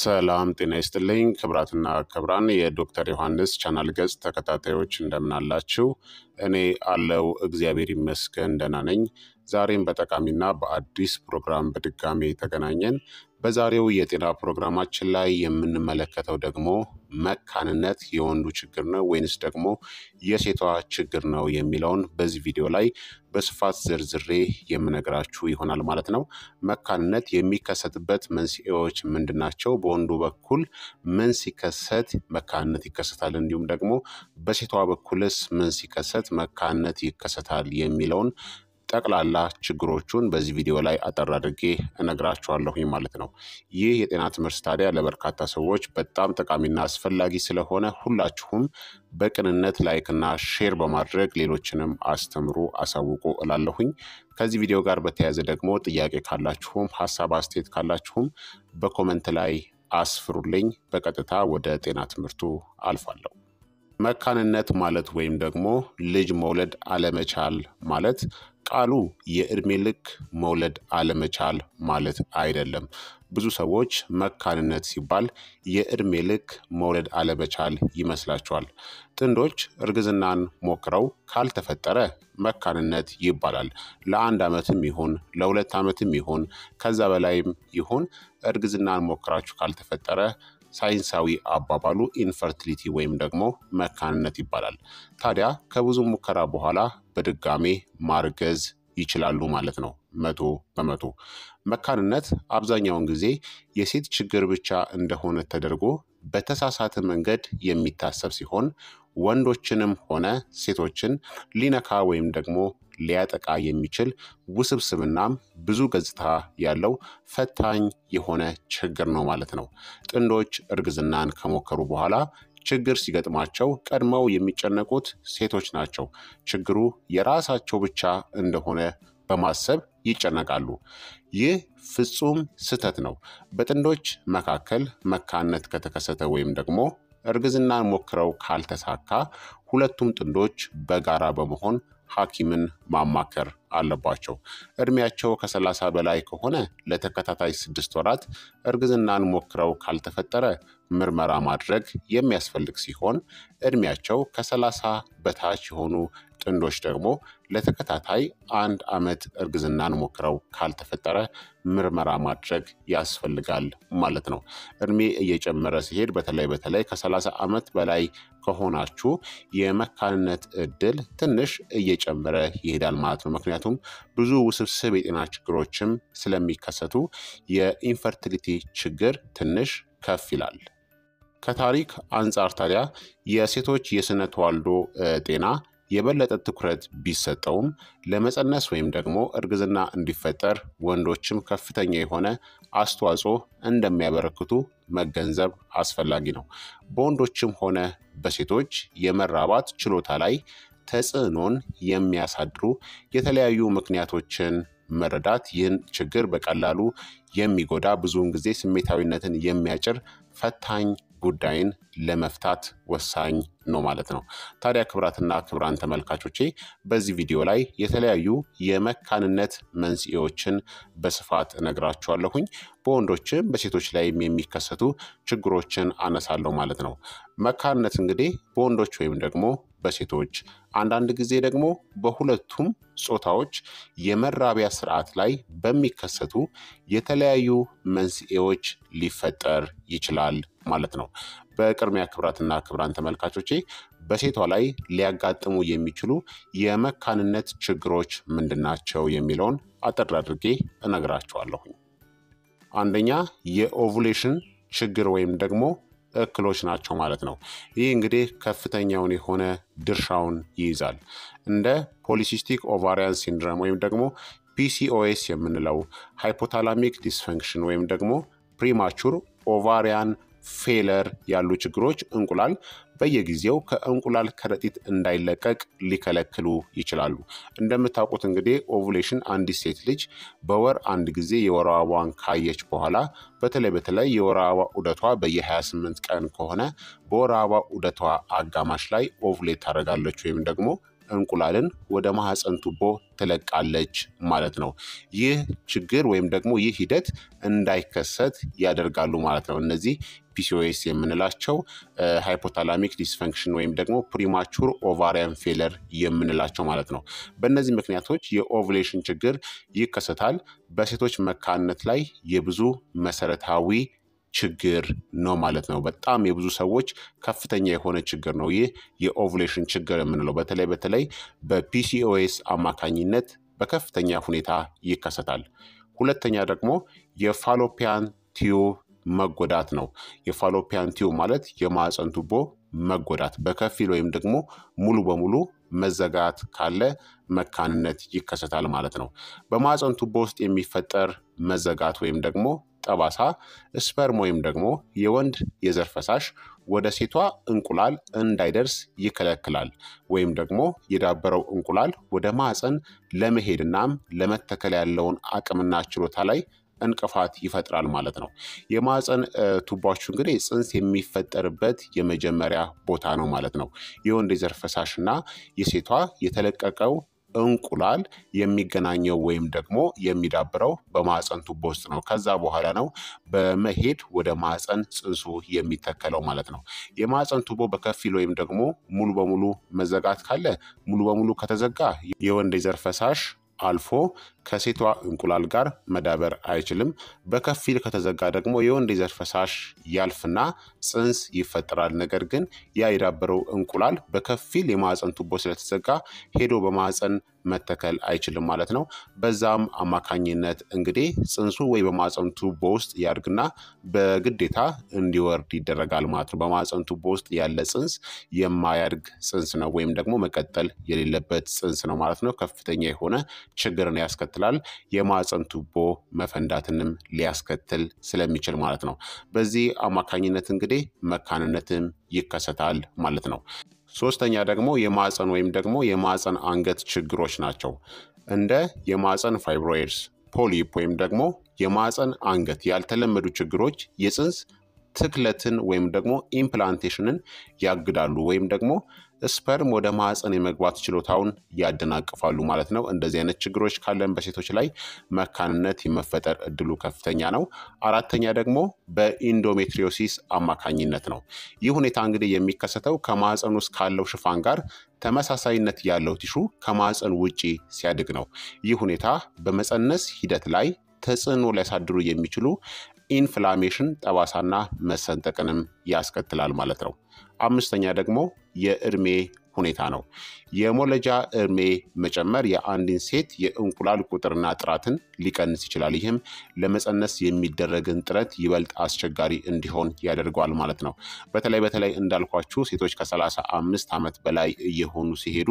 ሰላም ጤና ይስጥልኝ ክብራትና ክብራን የዶክተር ዮሐንስ ቻናል ገጽ ተከታታዮች እንደምናላችሁ፣ እኔ አለው እግዚአብሔር ይመስገን ደህና ነኝ። ዛሬም በጠቃሚና በአዲስ ፕሮግራም በድጋሜ ተገናኘን። በዛሬው የጤና ፕሮግራማችን ላይ የምንመለከተው ደግሞ መካንነት የወንዱ ችግር ነው ወይንስ ደግሞ የሴቷ ችግር ነው የሚለውን በዚህ ቪዲዮ ላይ በስፋት ዝርዝሬ የምነግራችሁ ይሆናል ማለት ነው። መካንነት የሚከሰትበት መንስኤዎች ምንድናቸው? በወንዱ በኩል ምን ሲከሰት መካንነት ይከሰታል? እንዲሁም ደግሞ በሴቷ በኩልስ ምን ሲከሰት መካንነት ይከሰታል የሚለውን ጠቅላላ ችግሮቹን በዚህ ቪዲዮ ላይ አጠር አድርጌ እነግራችኋለሁኝ ማለት ነው። ይህ የጤና ትምህርት ታዲያ ለበርካታ ሰዎች በጣም ጠቃሚና አስፈላጊ ስለሆነ ሁላችሁም በቅንነት ላይክና ሼር በማድረግ ሌሎችንም አስተምሩ፣ አሳውቁ እላለሁኝ። ከዚህ ቪዲዮ ጋር በተያያዘ ደግሞ ጥያቄ ካላችሁም ሀሳብ አስተያየት ካላችሁም በኮመንት ላይ አስፍሩልኝ። በቀጥታ ወደ ጤና ትምህርቱ አልፋለሁ። መካንነት ማለት ወይም ደግሞ ልጅ መውለድ አለመቻል ማለት ቃሉ የእድሜ ልክ መውለድ አለመቻል ማለት አይደለም። ብዙ ሰዎች መካንነት ሲባል የእድሜ ልክ መውለድ አለመቻል ይመስላቸዋል። ጥንዶች እርግዝናን ሞክረው ካልተፈጠረ መካንነት ይባላል። ለአንድ ዓመትም ይሁን ለሁለት ዓመትም ይሁን ከዛ በላይም ይሁን እርግዝናን ሞክራችሁ ካልተፈጠረ ሳይንሳዊ አባባሉ ኢንፈርቲሊቲ ወይም ደግሞ መካንነት ይባላል። ታዲያ ከብዙ ሙከራ በኋላ በድጋሜ ማርገዝ ይችላሉ ማለት ነው። መቶ በመቶ መካንነት አብዛኛውን ጊዜ የሴት ችግር ብቻ እንደሆነ ተደርጎ በተሳሳተ መንገድ የሚታሰብ ሲሆን ወንዶችንም ሆነ ሴቶችን ሊነካ ወይም ደግሞ ሊያጠቃ የሚችል ውስብስብናም ብዙ ገጽታ ያለው ፈታኝ የሆነ ችግር ነው ማለት ነው። ጥንዶች እርግዝናን ከሞከሩ በኋላ ችግር ሲገጥማቸው ቀድመው የሚጨነቁት ሴቶች ናቸው። ችግሩ የራሳቸው ብቻ እንደሆነ በማሰብ ይጨነቃሉ። ይህ ፍጹም ስህተት ነው። በጥንዶች መካከል መካነት ከተከሰተ ወይም ደግሞ እርግዝናን ሞክረው ካልተሳካ ሁለቱም ጥንዶች በጋራ በመሆን ሐኪምን ማማከር አለባቸው። እድሜያቸው ከ30 በላይ ከሆነ ለተከታታይ ስድስት ወራት እርግዝናን ሞክረው ካልተፈጠረ ምርመራ ማድረግ የሚያስፈልግ ሲሆን እድሜያቸው ከ30 በታች የሆኑ ጥንዶች ደግሞ ለተከታታይ አንድ ዓመት እርግዝናን ሞክረው ካልተፈጠረ ምርመራ ማድረግ ያስፈልጋል ማለት ነው። እድሜ እየጨመረ ሲሄድ በተለይ በተለይ ከ30 ዓመት በላይ ከሆናችሁ የመካንነት እድል ትንሽ እየጨመረ ይሄዳል ማለት ነው። ምክንያቱም ብዙ ውስብስብ የጤና ችግሮችም ስለሚከሰቱ የኢንፈርቲሊቲ ችግር ትንሽ ከፍ ይላል። ከታሪክ አንጻር ታዲያ የሴቶች የስነ ተዋልዶ ጤና የበለጠ ትኩረት ቢሰጠውም ለመፀነስ ወይም ደግሞ እርግዝና እንዲፈጠር ወንዶችም ከፍተኛ የሆነ አስተዋጽኦ እንደሚያበረክቱ መገንዘብ አስፈላጊ ነው። በወንዶችም ሆነ በሴቶች የመራባት ችሎታ ላይ ተጽዕኖን የሚያሳድሩ የተለያዩ ምክንያቶችን መረዳት ይህን ችግር በቀላሉ የሚጎዳ ብዙውን ጊዜ ስሜታዊነትን የሚያጭር ፈታኝ ጉዳይን ለመፍታት ወሳኝ ነው ማለት ነው። ታዲያ ክብራትና ክብራን ተመልካቾቼ በዚህ ቪዲዮ ላይ የተለያዩ የመካንነት መንስኤዎችን በስፋት እነግራችኋለሁኝ። በወንዶችም በሴቶች ላይም የሚከሰቱ ችግሮችን አነሳለሁ ማለት ነው። መካንነት እንግዲህ በወንዶች ወይም ደግሞ በሴቶች አንዳንድ ጊዜ ደግሞ በሁለቱም ጾታዎች የመራቢያ ስርዓት ላይ በሚከሰቱ የተለያዩ መንስኤዎች ሊፈጠር ይችላል ማለት ነው። በቅድሚያ ክብራትና ክብራን ተመልካቾቼ በሴቷ ላይ ሊያጋጥሙ የሚችሉ የመካንነት ችግሮች ምንድናቸው የሚለውን አጠር አድርጌ እነግራቸዋለሁኝ። አንደኛ የኦቭሌሽን ችግር ወይም ደግሞ እክሎች ናቸው ማለት ነው። ይህ እንግዲህ ከፍተኛውን የሆነ ድርሻውን ይይዛል። እንደ ፖሊሲስቲክ ኦቫሪያን ሲንድረም ወይም ደግሞ ፒሲኦኤስ የምንለው ሃይፖታላሚክ ዲስፈንክሽን ወይም ደግሞ ፕሪማቹር ኦቫሪያን ፌለር ያሉ ችግሮች እንቁላል በየጊዜው ከእንቁላል ከረጢት እንዳይለቀቅ ሊከለክሉ ይችላሉ። እንደምታውቁት እንግዲህ ኦቭሌሽን አንዲት ሴት ልጅ በወር አንድ ጊዜ የወር አበባዋን ካየች በኋላ በተለይ በተለይ የወር አበባ ዑደቷ በየ28 ቀን ከሆነ በወር አበባ ዑደቷ አጋማሽ ላይ ኦቭሌት ታደርጋለች ወይም ደግሞ እንቁላልን ወደ ማህፀን ቱቦ ትለቃለች ማለት ነው። ይህ ችግር ወይም ደግሞ ይህ ሂደት እንዳይከሰት ያደርጋሉ ማለት ነው እነዚህ ፒሲኦኤስ የምንላቸው ሃይፖታላሚክ ዲስፈንክሽን ወይም ደግሞ ፕሪማቹር ኦቫሪያን ፌለር የምንላቸው ማለት ነው። በእነዚህ ምክንያቶች የኦቭሌሽን ችግር ይከሰታል። በሴቶች መካንነት ላይ የብዙ መሰረታዊ ችግር ነው ማለት ነው። በጣም የብዙ ሰዎች ከፍተኛ የሆነ ችግር ነው ይህ የኦቭሌሽን ችግር የምንለው በተለይ በተለይ በፒሲኦኤስ አማካኝነት በከፍተኛ ሁኔታ ይከሰታል። ሁለተኛ ደግሞ የፋሎፒያን ቲዩብ መጎዳት ነው። የፋሎፒያን ቲዩብ ማለት የማዕፀን ቱቦ መጎዳት በከፊል ወይም ደግሞ ሙሉ በሙሉ መዘጋት ካለ መካንነት ይከሰታል ማለት ነው። በማዕፀን ቱቦ ውስጥ የሚፈጠር መዘጋት ወይም ደግሞ ጠባሳ ስፐርም ወይም ደግሞ የወንድ የዘር ፈሳሽ ወደ ሴቷ እንቁላል እንዳይደርስ ይከለክላል። ወይም ደግሞ የዳበረው እንቁላል ወደ ማዕፀን ለመሄድ እናም ለመተከል ያለውን አቅምና ችሎታ ላይ እንቅፋት ይፈጥራል ማለት ነው። የማፀን ቱቦች እንግዲህ ፅንስ የሚፈጠርበት የመጀመሪያ ቦታ ነው ማለት ነው። የወንድ የዘር ፈሳሽና የሴቷ የተለቀቀው እንቁላል የሚገናኘው ወይም ደግሞ የሚዳብረው በማፀን ቱቦ ውስጥ ነው። ከዛ በኋላ ነው በመሄድ ወደ ማፀን ጽንሱ የሚተከለው ማለት ነው። የማፀን ቱቦ በከፊል ወይም ደግሞ ሙሉ በሙሉ መዘጋት ካለ ሙሉ በሙሉ ከተዘጋ የወንድ የዘር ፈሳሽ አልፎ ከሴቷ እንቁላል ጋር መዳበር አይችልም። በከፊል ከተዘጋ ደግሞ የወንድ የዘር ፈሳሽ ያልፍና ጽንስ ይፈጠራል። ነገር ግን ያ የዳበረው እንቁላል በከፊል የማህፀን ቱቦ ስለተዘጋ ሄዶ በማህፀን መተከል አይችልም ማለት ነው። በዛም አማካኝነት እንግዲህ ጽንሱ ወይ በማህፀን ቱቦ ውስጥ ያድግና በግዴታ እንዲወርድ ይደረጋል ማለት ነው። በማህፀን ቱቦ ውስጥ ያለ ጽንስ የማያድግ ጽንስ ነው፣ ወይም ደግሞ መቀጠል የሌለበት ጽንስ ነው ማለት ነው። ከፍተኛ የሆነ ችግርን ያስከትላል። ያስከትላል። የማህፀን ቱቦ መፈንዳትንም ሊያስከትል ስለሚችል ማለት ነው። በዚህ አማካኝነት እንግዲህ መካንነትም ይከሰታል ማለት ነው። ሶስተኛ ደግሞ የማህፀን ወይም ደግሞ የማህፀን አንገት ችግሮች ናቸው። እንደ የማህፀን ፋይብሮይድስ፣ ፖሊፕ ወይም ደግሞ የማህፀን አንገት ያልተለመዱ ችግሮች የፅንስ ትክለትን ወይም ደግሞ ኢምፕላንቴሽንን ያግዳሉ ወይም ደግሞ ስፐርም ወደ ማዕፀን የመግባት ችሎታውን ያደናቅፋሉ ማለት ነው። እንደዚህ አይነት ችግሮች ካለን በሴቶች ላይ መካንነት የመፈጠር እድሉ ከፍተኛ ነው። አራተኛ ደግሞ በኢንዶሜትሪዮሲስ አማካኝነት ነው። ይህ ሁኔታ እንግዲህ የሚከሰተው ከማዕፀን ውስጥ ካለው ሽፋን ጋር ተመሳሳይነት ያለው ቲሹ ከማዕፀን ውጪ ሲያድግ ነው። ይህ ሁኔታ በመፀነስ ሂደት ላይ ተጽዕኖ ሊያሳድሩ የሚችሉ ኢንፍላሜሽን ጠባሳና መሰንጠቅንም ያስከትላል ማለት ነው። አምስተኛ ደግሞ የእድሜ ሁኔታ ነው። የሞለጃ እድሜ መጨመር የአንድን ሴት የእንቁላል ቁጥርና ጥራትን ሊቀንስ ይችላል። ይህም ለመፀነስ የሚደረግን ጥረት ይበልጥ አስቸጋሪ እንዲሆን ያደርገዋል ማለት ነው። በተለይ በተለይ እንዳልኳችሁ ሴቶች ከ35 ዓመት በላይ እየሆኑ ሲሄዱ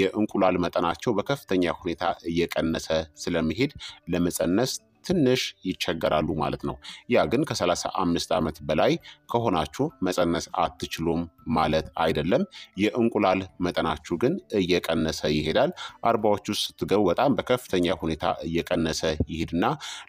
የእንቁላል መጠናቸው በከፍተኛ ሁኔታ እየቀነሰ ስለመሄድ ለመፀነስ ትንሽ ይቸገራሉ ማለት ነው። ያ ግን ከ35 ዓመት በላይ ከሆናችሁ መፀነስ አትችሉም ማለት አይደለም። የእንቁላል መጠናችሁ ግን እየቀነሰ ይሄዳል። አርባዎች ውስጥ ስትገቡ በጣም በከፍተኛ ሁኔታ እየቀነሰ ይሄድና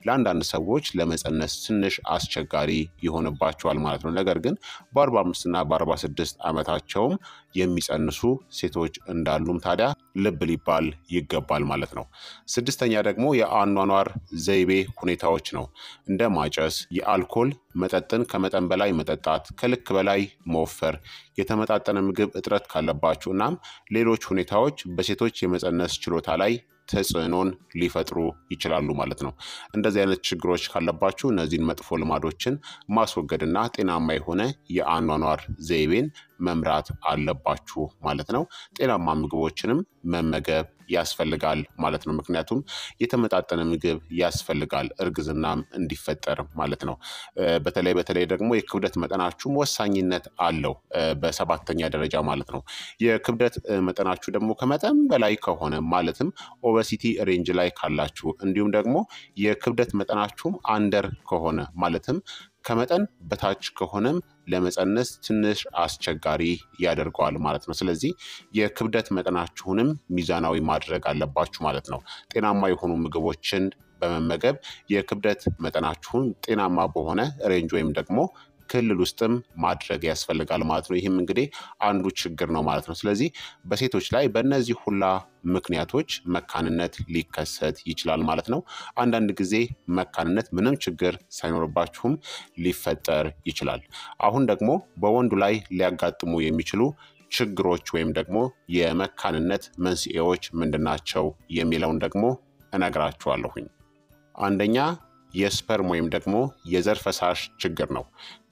ለአንዳንድ ሰዎች ለመፀነስ ትንሽ አስቸጋሪ ይሆንባቸዋል ማለት ነው። ነገር ግን በ45 እና በ46 ዓመታቸውም የሚፀንሱ ሴቶች እንዳሉም ታዲያ ልብ ሊባል ይገባል ማለት ነው። ስድስተኛ ደግሞ የአኗኗር ዘይቤ ሁኔታዎች ነው። እንደ ማጨስ፣ የአልኮል መጠጥን ከመጠን በላይ መጠጣት፣ ከልክ በላይ መወፈር፣ የተመጣጠነ ምግብ እጥረት ካለባችሁ እናም ሌሎች ሁኔታዎች በሴቶች የመፀነስ ችሎታ ላይ ተጽዕኖን ሊፈጥሩ ይችላሉ ማለት ነው። እንደዚህ አይነት ችግሮች ካለባችሁ እነዚህን መጥፎ ልማዶችን ማስወገድና ጤናማ የሆነ የአኗኗር ዘይቤን መምራት አለባችሁ ማለት ነው። ጤናማ ምግቦችንም መመገብ ያስፈልጋል ማለት ነው። ምክንያቱም የተመጣጠነ ምግብ ያስፈልጋል እርግዝናም እንዲፈጠር ማለት ነው። በተለይ በተለይ ደግሞ የክብደት መጠናችሁም ወሳኝነት አለው በሰባተኛ ደረጃ ማለት ነው። የክብደት መጠናችሁ ደግሞ ከመጠን በላይ ከሆነ ማለትም ኦቨር በሲቲ ሬንጅ ላይ ካላችሁ እንዲሁም ደግሞ የክብደት መጠናችሁም አንደር ከሆነ ማለትም ከመጠን በታች ከሆነም ለመፀነስ ትንሽ አስቸጋሪ ያደርገዋል ማለት ነው። ስለዚህ የክብደት መጠናችሁንም ሚዛናዊ ማድረግ አለባችሁ ማለት ነው። ጤናማ የሆኑ ምግቦችን በመመገብ የክብደት መጠናችሁን ጤናማ በሆነ ሬንጅ ወይም ደግሞ ክልል ውስጥም ማድረግ ያስፈልጋል ማለት ነው። ይህም እንግዲህ አንዱ ችግር ነው ማለት ነው። ስለዚህ በሴቶች ላይ በእነዚህ ሁላ ምክንያቶች መካንነት ሊከሰት ይችላል ማለት ነው። አንዳንድ ጊዜ መካንነት ምንም ችግር ሳይኖርባችሁም ሊፈጠር ይችላል። አሁን ደግሞ በወንዱ ላይ ሊያጋጥሙ የሚችሉ ችግሮች ወይም ደግሞ የመካንነት መንስኤዎች ምንድናቸው የሚለውን ደግሞ እነግራችኋለሁኝ። አንደኛ የስፐርም ወይም ደግሞ የዘር ፈሳሽ ችግር ነው።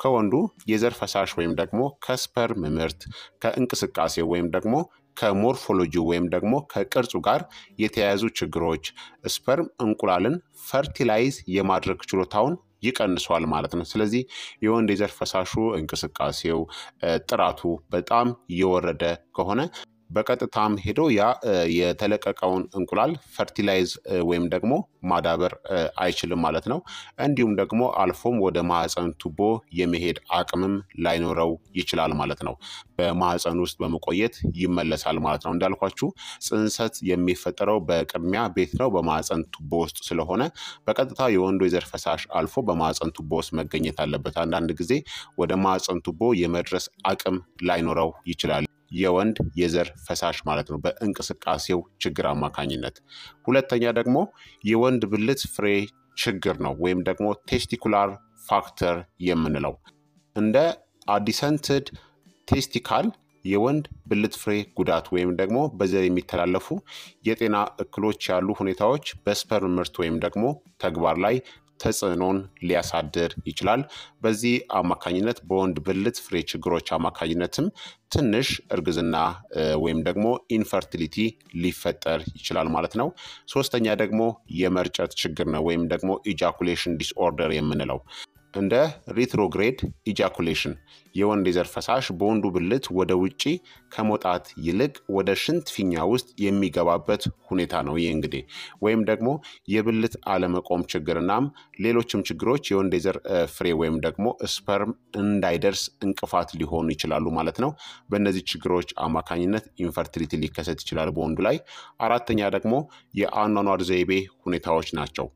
ከወንዱ የዘር ፈሳሽ ወይም ደግሞ ከስፐርም ምርት ከእንቅስቃሴ ወይም ደግሞ ከሞርፎሎጂ ወይም ደግሞ ከቅርጹ ጋር የተያያዙ ችግሮች ስፐርም እንቁላልን ፈርቲላይዝ የማድረግ ችሎታውን ይቀንሷል ማለት ነው። ስለዚህ የወንድ የዘር ፈሳሹ እንቅስቃሴው ጥራቱ በጣም የወረደ ከሆነ በቀጥታም ሄዶ ያ የተለቀቀውን እንቁላል ፈርቲላይዝ ወይም ደግሞ ማዳበር አይችልም ማለት ነው። እንዲሁም ደግሞ አልፎም ወደ ማህፀን ቱቦ የመሄድ አቅምም ላይኖረው ይችላል ማለት ነው። በማህፀን ውስጥ በመቆየት ይመለሳል ማለት ነው። እንዳልኳችሁ ጽንሰት የሚፈጠረው በቅድሚያ ቤት ነው፣ በማህፀን ቱቦ ውስጥ ስለሆነ በቀጥታ የወንዶ የዘር ፈሳሽ አልፎ በማህፀን ቱቦ ውስጥ መገኘት አለበት። አንዳንድ ጊዜ ወደ ማህፀን ቱቦ የመድረስ አቅም ላይኖረው ይችላል። የወንድ የዘር ፈሳሽ ማለት ነው በእንቅስቃሴው ችግር አማካኝነት። ሁለተኛ ደግሞ የወንድ ብልት ፍሬ ችግር ነው ወይም ደግሞ ቴስቲኩላር ፋክተር የምንለው እንደ አዲሰንትድ ቴስቲካል የወንድ ብልት ፍሬ ጉዳት ወይም ደግሞ በዘር የሚተላለፉ የጤና እክሎች ያሉ ሁኔታዎች በስፐርም ምርት ወይም ደግሞ ተግባር ላይ ተጽዕኖን ሊያሳድር ይችላል። በዚህ አማካኝነት በወንድ ብልት ፍሬ ችግሮች አማካኝነትም ትንሽ እርግዝና ወይም ደግሞ ኢንፈርቲሊቲ ሊፈጠር ይችላል ማለት ነው። ሶስተኛ ደግሞ የመርጨት ችግር ነው ወይም ደግሞ ኢጃኩሌሽን ዲስኦርደር የምንለው እንደ ሪትሮግሬድ ኢጃኩሌሽን የወንድ የዘር ፈሳሽ በወንዱ ብልት ወደ ውጪ ከመውጣት ይልቅ ወደ ሽንት ፊኛ ውስጥ የሚገባበት ሁኔታ ነው። ይህ እንግዲህ ወይም ደግሞ የብልት አለመቆም ችግርናም ሌሎችም ችግሮች የወንድ የዘር ፍሬ ወይም ደግሞ ስፐርም እንዳይደርስ እንቅፋት ሊሆኑ ይችላሉ ማለት ነው። በእነዚህ ችግሮች አማካኝነት ኢንፈርቲሊቲ ሊከሰት ይችላል በወንዱ ላይ። አራተኛ ደግሞ የአኗኗር ዘይቤ ሁኔታዎች ናቸው።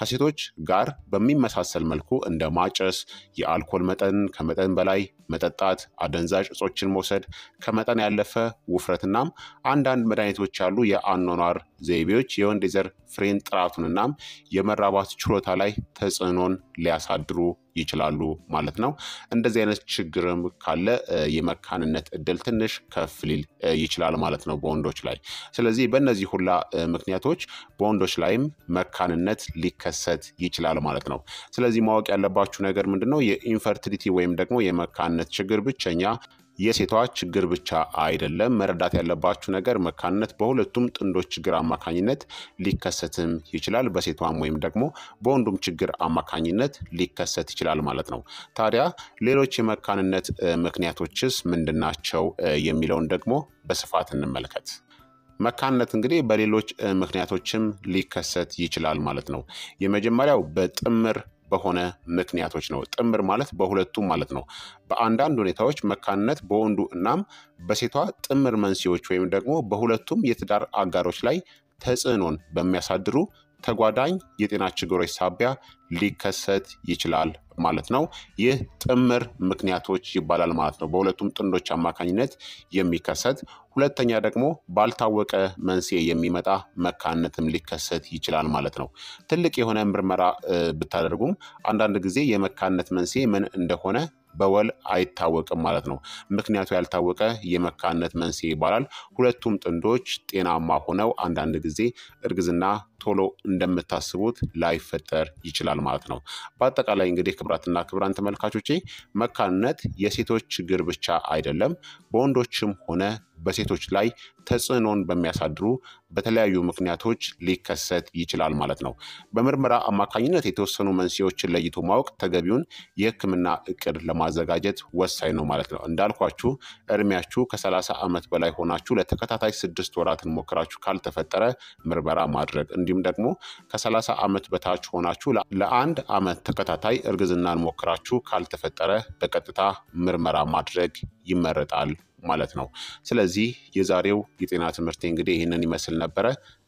ከሴቶች ጋር በሚመሳሰል መልኩ እንደ ማጨስ፣ የአልኮል መጠን ከመጠን በላይ መጠጣት፣ አደንዛዥ እጾችን መውሰድ፣ ከመጠን ያለፈ ውፍረትናም አንዳንድ መድኃኒቶች ያሉ የአኗኗር ዘይቤዎች የወንድ የዘር ፍሬን ጥራቱንናም የመራባት ችሎታ ላይ ተጽዕኖን ሊያሳድሩ ይችላሉ ማለት ነው። እንደዚህ አይነት ችግርም ካለ የመካንነት እድል ትንሽ ከፍ ሊል ይችላል ማለት ነው በወንዶች ላይ። ስለዚህ በእነዚህ ሁላ ምክንያቶች በወንዶች ላይም መካንነት ሊከሰት ይችላል ማለት ነው። ስለዚህ ማወቅ ያለባችሁ ነገር ምንድን ነው? የኢንፈርቲሊቲ ወይም ደግሞ የመካንነት ችግር ብቸኛ የሴቷ ችግር ብቻ አይደለም። መረዳት ያለባችሁ ነገር መካንነት በሁለቱም ጥንዶች ችግር አማካኝነት ሊከሰትም ይችላል። በሴቷም ወይም ደግሞ በወንዱም ችግር አማካኝነት ሊከሰት ይችላል ማለት ነው። ታዲያ ሌሎች የመካንነት ምክንያቶችስ ምንድናቸው? የሚለውን ደግሞ በስፋት እንመልከት። መካንነት እንግዲህ በሌሎች ምክንያቶችም ሊከሰት ይችላል ማለት ነው። የመጀመሪያው በጥምር በሆነ ምክንያቶች ነው። ጥምር ማለት በሁለቱም ማለት ነው። በአንዳንድ ሁኔታዎች መካንነት በወንዱ እናም በሴቷ ጥምር መንስኤዎች ወይም ደግሞ በሁለቱም የትዳር አጋሮች ላይ ተጽዕኖን በሚያሳድሩ ተጓዳኝ የጤና ችግሮች ሳቢያ ሊከሰት ይችላል ማለት ነው። ይህ ጥምር ምክንያቶች ይባላል ማለት ነው። በሁለቱም ጥንዶች አማካኝነት የሚከሰት ሁለተኛ ደግሞ ባልታወቀ መንስኤ የሚመጣ መካንነትም ሊከሰት ይችላል ማለት ነው። ትልቅ የሆነ ምርመራ ብታደርጉም አንዳንድ ጊዜ የመካንነት መንስኤ ምን እንደሆነ በወል አይታወቅም ማለት ነው። ምክንያቱ ያልታወቀ የመካንነት መንስኤ ይባላል። ሁለቱም ጥንዶች ጤናማ ሆነው አንዳንድ ጊዜ እርግዝና ቶሎ እንደምታስቡት ላይፈጠር ይችላል ማለት ነው። በአጠቃላይ እንግዲህ ክብራትና ክብራን ተመልካቾቼ መካንነት የሴቶች ችግር ብቻ አይደለም፣ በወንዶችም ሆነ በሴቶች ላይ ተጽዕኖን በሚያሳድሩ በተለያዩ ምክንያቶች ሊከሰት ይችላል ማለት ነው። በምርመራ አማካኝነት የተወሰኑ መንስኤዎችን ለይቶ ማወቅ ተገቢውን የህክምና እቅድ ለማዘጋጀት ወሳኝ ነው ማለት ነው። እንዳልኳችሁ እድሜያችሁ ከ30 ዓመት በላይ ሆናችሁ ለተከታታይ ስድስት ወራትን ሞክራችሁ ካልተፈጠረ ምርመራ ማድረግ እንዲሁም ደግሞ ከ30 ዓመት በታች ሆናችሁ ለአንድ ዓመት ተከታታይ እርግዝናን ሞክራችሁ ካልተፈጠረ በቀጥታ ምርመራ ማድረግ ይመረጣል ማለት ነው። ስለዚህ የዛሬው የጤና ትምህርቴ እንግዲህ ይህንን ይመስል ነበረ።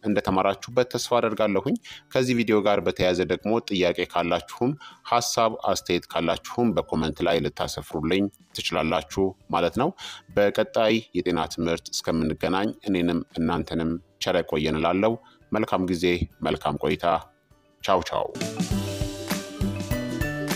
እንደተማራችሁበት ተስፋ አደርጋለሁኝ። ከዚህ ቪዲዮ ጋር በተያያዘ ደግሞ ጥያቄ ካላችሁም ሀሳብ አስተያየት ካላችሁም በኮመንት ላይ ልታሰፍሩልኝ ትችላላችሁ ማለት ነው። በቀጣይ የጤና ትምህርት እስከምንገናኝ እኔንም እናንተንም ቸር ያቆየን እላለሁ። መልካም ጊዜ፣ መልካም ቆይታ። ቻው ቻው።